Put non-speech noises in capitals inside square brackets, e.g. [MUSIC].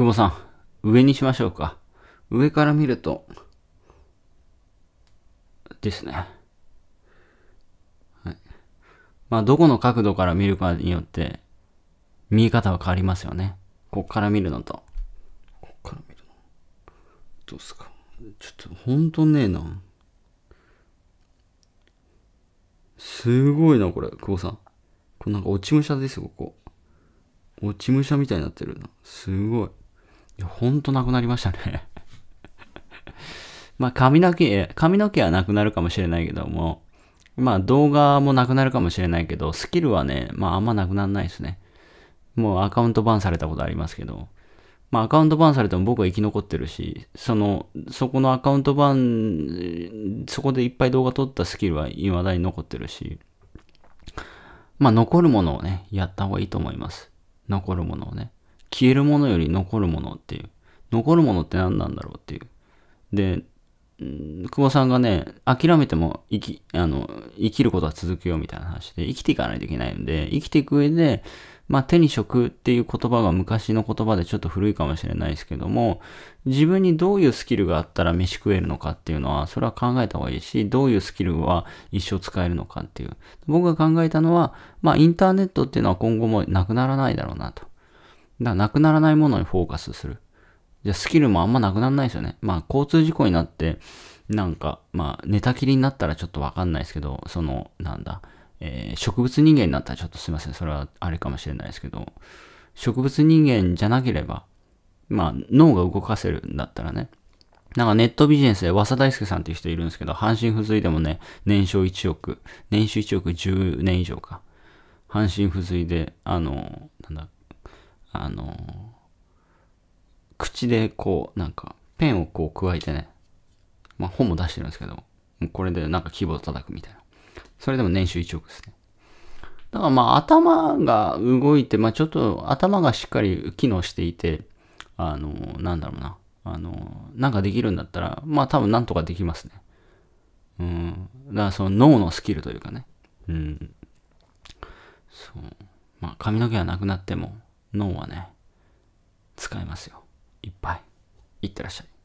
久保さん、上にしましょうか。上から見ると、ですね。はい。まあ、どこの角度から見るかによって、見え方は変わりますよね。こっから見るのと。こっから見るの。どうすか。ちょっと、ほんとねえな。すごいな、これ、久保さん。これなんか落ち武者ですよ、ここ。落ち武者みたいになってるな。すごい。や、ほんとなくなりましたね [LAUGHS] まあ、髪の毛、髪の毛はなくなるかもしれないけども、まあ、動画もなくなるかもしれないけど、スキルはね、まあ、あんまなくならないですね。もうアカウントバンされたことありますけど、まあ、アカウントバンされても僕は生き残ってるし、その、そこのアカウントバン、そこでいっぱい動画撮ったスキルは未だに残ってるし、まあ、残るものをね、やった方がいいと思います。残るものをね。消えるものより残るものっていう。残るものって何なんだろうっていう。で、久保さんがね、諦めても生き、あの、生きることは続くよみたいな話で、生きていかないといけないんで、生きていく上で、まあ、手に職っていう言葉が昔の言葉でちょっと古いかもしれないですけども、自分にどういうスキルがあったら飯食えるのかっていうのは、それは考えた方がいいし、どういうスキルは一生使えるのかっていう。僕が考えたのは、まあ、インターネットっていうのは今後もなくならないだろうなと。だからなくならないものにフォーカスする。じゃあスキルもあんまなくならないですよね。まあ交通事故になって、なんか、まあ寝たきりになったらちょっとわかんないですけど、その、なんだ、えー、植物人間になったらちょっとすいません。それはあれかもしれないですけど、植物人間じゃなければ、まあ脳が動かせるんだったらね。なんかネットビジネスで、和佐大輔さんっていう人いるんですけど、阪神不随でもね、年少1億、年収1億10年以上か。阪神不随で、あの、なんだ、あの口でこうなんかペンをこう加えてね、まあ、本も出してるんですけどもうこれでなんかキーボード叩くみたいなそれでも年収1億ですねだからまあ頭が動いて、まあちょっと頭がしっかり機能していて、あの、なんだろうな。あの、なんかできるんだったら、まあ多分なんとかできますね。うん。だからその脳のスキルというかね。うん。そう。まあ髪の毛はなくなっても、脳はね、使えますよ。いっぱい。いってらっしゃい。